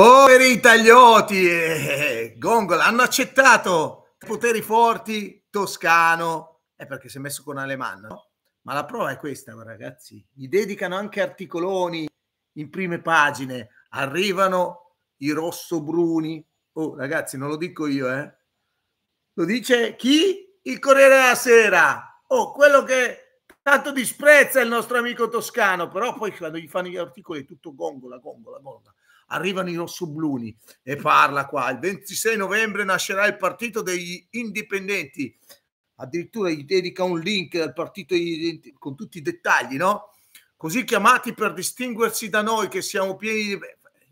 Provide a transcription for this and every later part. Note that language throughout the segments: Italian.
Poveri Itagliotti, eh, eh, eh Gongola, hanno accettato poteri forti, Toscano, è eh, perché si è messo con Alemanno, ma la prova è questa, ragazzi, gli dedicano anche articoloni in prime pagine, arrivano i rossobruni, oh ragazzi non lo dico io, eh? lo dice chi? Il Corriere della Sera, oh quello che tanto disprezza il nostro amico toscano, però poi quando gli fanno gli articoli è tutto gongola, gongola, gongola arrivano i rossobluni e parla qua. Il 26 novembre nascerà il partito degli indipendenti. Addirittura gli dedica un link al partito con tutti i dettagli, no? Così chiamati per distinguersi da noi che siamo pieni di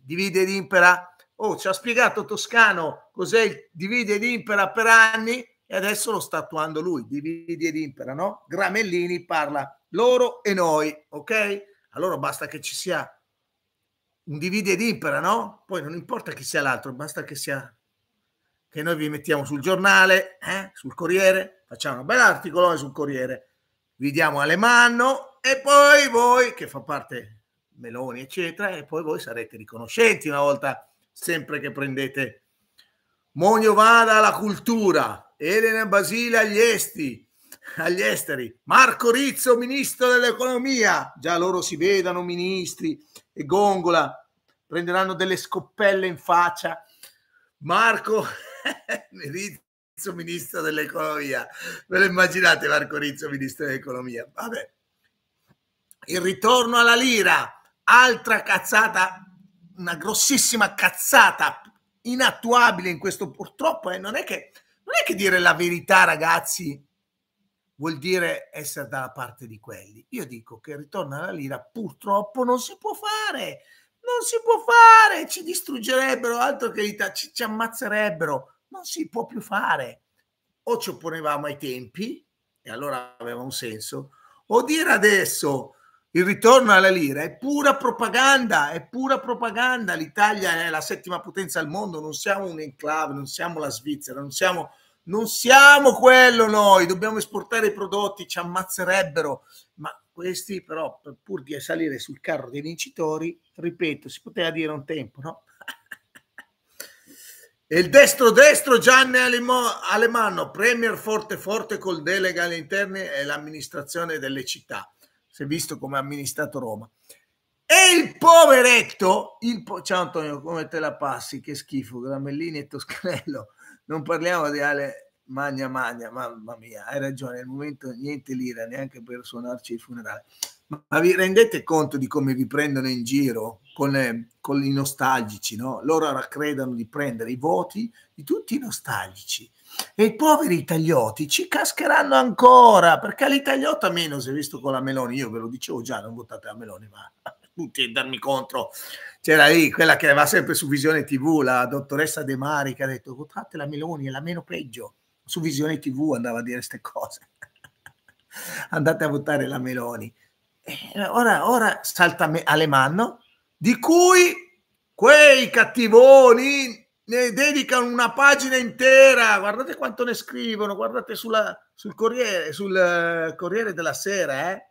divide ed impera. Oh, ci ha spiegato Toscano cos'è il divide ed impera per anni e adesso lo sta attuando lui, divide ed impera, no? Gramellini parla loro e noi, ok? Allora basta che ci sia un divide ed impera, no? Poi non importa chi sia l'altro, basta che sia che noi vi mettiamo sul giornale, eh? sul Corriere, facciamo un bel articolo sul Corriere, vi diamo alle mano e poi voi, che fa parte Meloni, eccetera, e poi voi sarete riconoscenti una volta sempre che prendete Monio Vada alla cultura, Elena Basile agli esti, agli esteri, Marco Rizzo ministro dell'economia, già loro si vedano ministri, e Gongola prenderanno delle scoppelle in faccia. Marco Rizzo, ministro dell'economia. Ve lo immaginate Marco Rizzo, ministro dell'economia? Vabbè. Il ritorno alla lira, altra cazzata, una grossissima cazzata inattuabile in questo purtroppo. Eh. Non, è che, non è che dire la verità, ragazzi, vuol dire essere dalla parte di quelli. Io dico che il ritorno alla lira purtroppo non si può fare non si può fare, ci distruggerebbero, altro che l'Italia, ci, ci ammazzerebbero, non si può più fare. O ci opponevamo ai tempi, e allora aveva un senso, o dire adesso il ritorno alla lira è pura propaganda, è pura propaganda. L'Italia è la settima potenza al mondo, non siamo un enclave, non siamo la Svizzera, non siamo, non siamo quello noi, dobbiamo esportare i prodotti, ci ammazzerebbero. Ma questi però, pur di salire sul carro dei vincitori, ripeto, si poteva dire un tempo, no? E il destro-destro Gianni Alemanno, premier forte forte col delega alle interne e l'amministrazione delle città. Si è visto come ha amministrato Roma. E il poveretto, il po- ciao Antonio, come te la passi? Che schifo, Gramellini e Toscanello. Non parliamo di Ale, Magna Magna, mamma mia, hai ragione, al momento niente lira, neanche per suonarci il funerale. Ma, vi rendete conto di come vi prendono in giro con, eh, con i nostalgici, no? Loro credono di prendere i voti di tutti i nostalgici. E i poveri tagliotti ci cascheranno ancora, perché l'itagliotto meno si è visto con la Meloni, io ve lo dicevo già, non votate la Meloni, ma tutti a darmi contro. C'era lì quella che va sempre su Visione TV, la dottoressa De Mari, che ha detto votate la Meloni, è la meno peggio su Visione TV andava a dire queste cose. Andate a votare la Meloni. Eh, ora, ora salta Alemanno, di cui quei cattivoni ne dedicano una pagina intera. Guardate quanto ne scrivono, guardate sulla, sul Corriere, sul eh, Corriere della Sera, eh?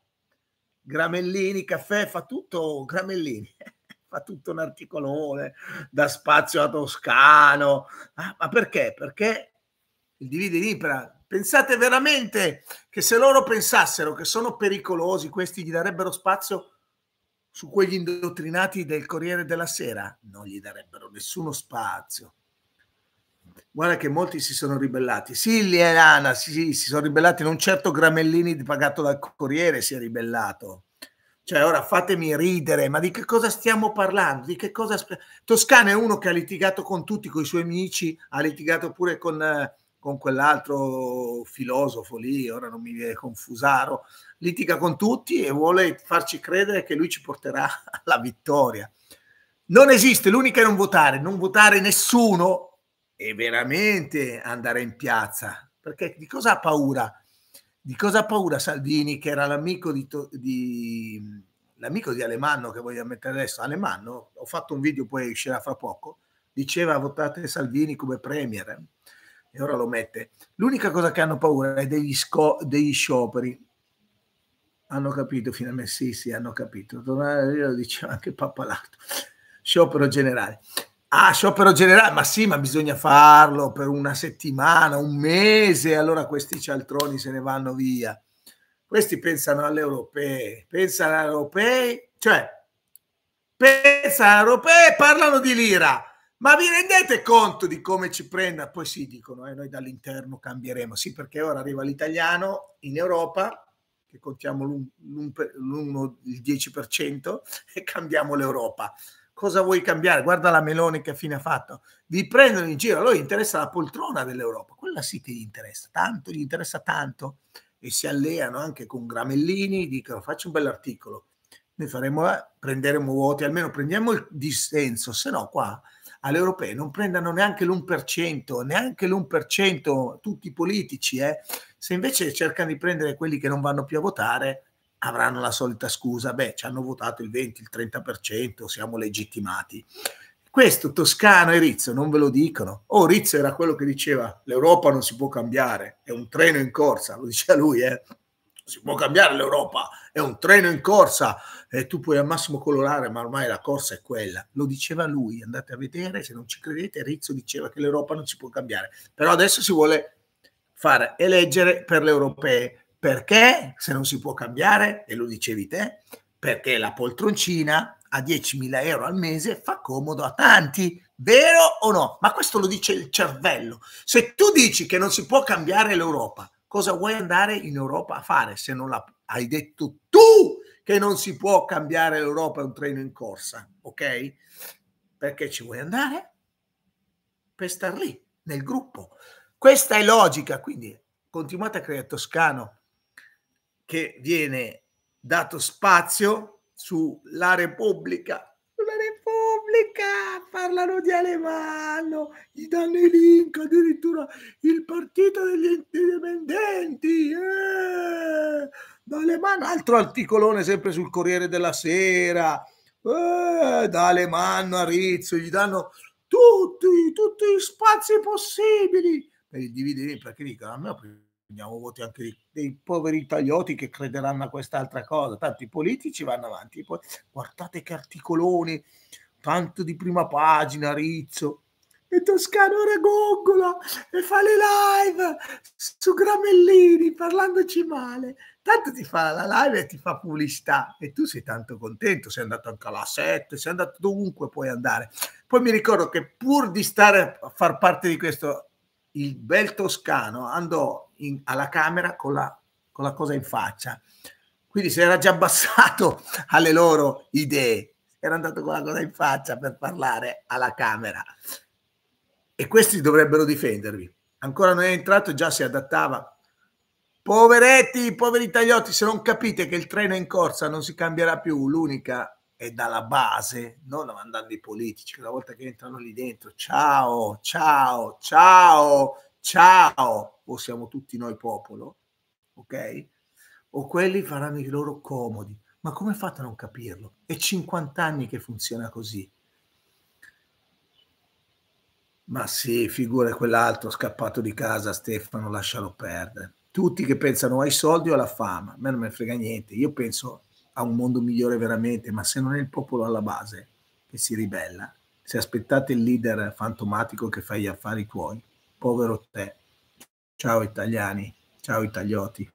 Gramellini, caffè, fa tutto Gramellini, fa tutto un articolone da spazio a Toscano. Ah, ma perché? Perché il divide libera. Pensate veramente che se loro pensassero che sono pericolosi, questi gli darebbero spazio su quegli indottrinati del Corriere della Sera? Non gli darebbero nessuno spazio. Guarda che molti si sono ribellati. Sì, Liana, sì, si sono ribellati. Non certo Gramellini pagato dal Corriere si è ribellato. Cioè, ora fatemi ridere, ma di che cosa stiamo parlando? Di che cosa... Toscana è uno che ha litigato con tutti, con i suoi amici, ha litigato pure con... Eh, con quell'altro filosofo lì, ora non mi viene confusaro, litiga con tutti e vuole farci credere che lui ci porterà alla vittoria. Non esiste, l'unica è non votare, non votare nessuno e veramente andare in piazza, perché di cosa ha paura? Di cosa ha paura Salvini, che era l'amico di, di l'amico di Alemanno che voglio mettere adesso, Alemanno, ho fatto un video poi uscirà fra poco, diceva votate Salvini come premier e ora lo mette. L'unica cosa che hanno paura è degli, sco- degli scioperi. Hanno capito finalmente, sì, sì, hanno capito. Io lo diceva anche Pappalato. Sciopero generale. Ah, sciopero generale, ma sì, ma bisogna farlo per una settimana, un mese, allora questi cialtroni se ne vanno via. Questi pensano alle europee, pensano alle europee, cioè pensano alle europee parlano di lira ma vi rendete conto di come ci prenda? Poi sì, dicono, eh, noi dall'interno cambieremo. Sì, perché ora arriva l'italiano in Europa, che contiamo l'1, il 10%, e cambiamo l'Europa. Cosa vuoi cambiare? Guarda la Meloni che fine ha fatto. Vi prendono in giro, a loro interessa la poltrona dell'Europa. Quella sì che gli interessa tanto, gli interessa tanto. E si alleano anche con Gramellini, dicono faccio un bell'articolo. Noi faremo, eh, prenderemo voti, almeno prendiamo il dissenso, se no qua alle europee non prendano neanche l'1%, neanche l'1% tutti i politici. Eh. Se invece cercano di prendere quelli che non vanno più a votare, avranno la solita scusa, beh, ci hanno votato il 20, il 30%, siamo legittimati. Questo Toscano e Rizzo non ve lo dicono. Oh, Rizzo era quello che diceva l'Europa non si può cambiare, è un treno in corsa, lo diceva lui, eh si può cambiare l'Europa, è un treno in corsa e tu puoi al massimo colorare, ma ormai la corsa è quella. Lo diceva lui, andate a vedere, se non ci credete, Rizzo diceva che l'Europa non si può cambiare, però adesso si vuole fare eleggere per le europee. Perché se non si può cambiare, e lo dicevi te, perché la poltroncina a 10.000 euro al mese fa comodo a tanti, vero o no? Ma questo lo dice il cervello. Se tu dici che non si può cambiare l'Europa, Cosa vuoi andare in Europa a fare se non la, hai detto tu che non si può cambiare l'Europa è un treno in corsa, ok? Perché ci vuoi andare? Per star lì, nel gruppo. Questa è logica, quindi continuate a creare Toscano che viene dato spazio sulla Repubblica Repubblica, parlano di Alemanno, gli danno i link, addirittura il partito degli indipendenti. Eh! Da Alemanno, altro articolone sempre sul Corriere della Sera. Eh, da Alemanno a Rizzo, gli danno tutti, tutti gli spazi possibili per i DVD, perché dicono, a me prendiamo voti anche dei, dei poveri tagliotti che crederanno a quest'altra cosa. Tanto i politici vanno avanti. Poi, guardate che articoloni, tanto di prima pagina, Rizzo. E Toscano ragongola e fa le live su Gramellini parlandoci male. Tanto ti fa la live e ti fa pubblicità e tu sei tanto contento. Sei andato anche alla 7, sei andato dovunque puoi andare. Poi mi ricordo che pur di stare a far parte di questo il bel toscano andò in, alla camera con la, con la cosa in faccia. Quindi si era già abbassato alle loro idee, era andato con la cosa in faccia per parlare alla Camera. E questi dovrebbero difendervi. Ancora non è entrato, già si adattava. Poveretti, poveri tagliotti, se non capite che il treno è in corsa non si cambierà più, l'unica è dalla base, non mandando i politici, una volta che entrano lì dentro, ciao, ciao, ciao, ciao, o siamo tutti noi popolo, ok? O quelli faranno i loro comodi. Ma come fate a non capirlo? È 50 anni che funziona così. Ma sì, figura quell'altro scappato di casa, Stefano, lascialo perdere. Tutti che pensano ai soldi o alla fama, a me non me frega niente. Io penso a un mondo migliore veramente, ma se non è il popolo alla base che si ribella, se aspettate il leader fantomatico che fa gli affari tuoi, povero te. Ciao italiani, ciao italioti.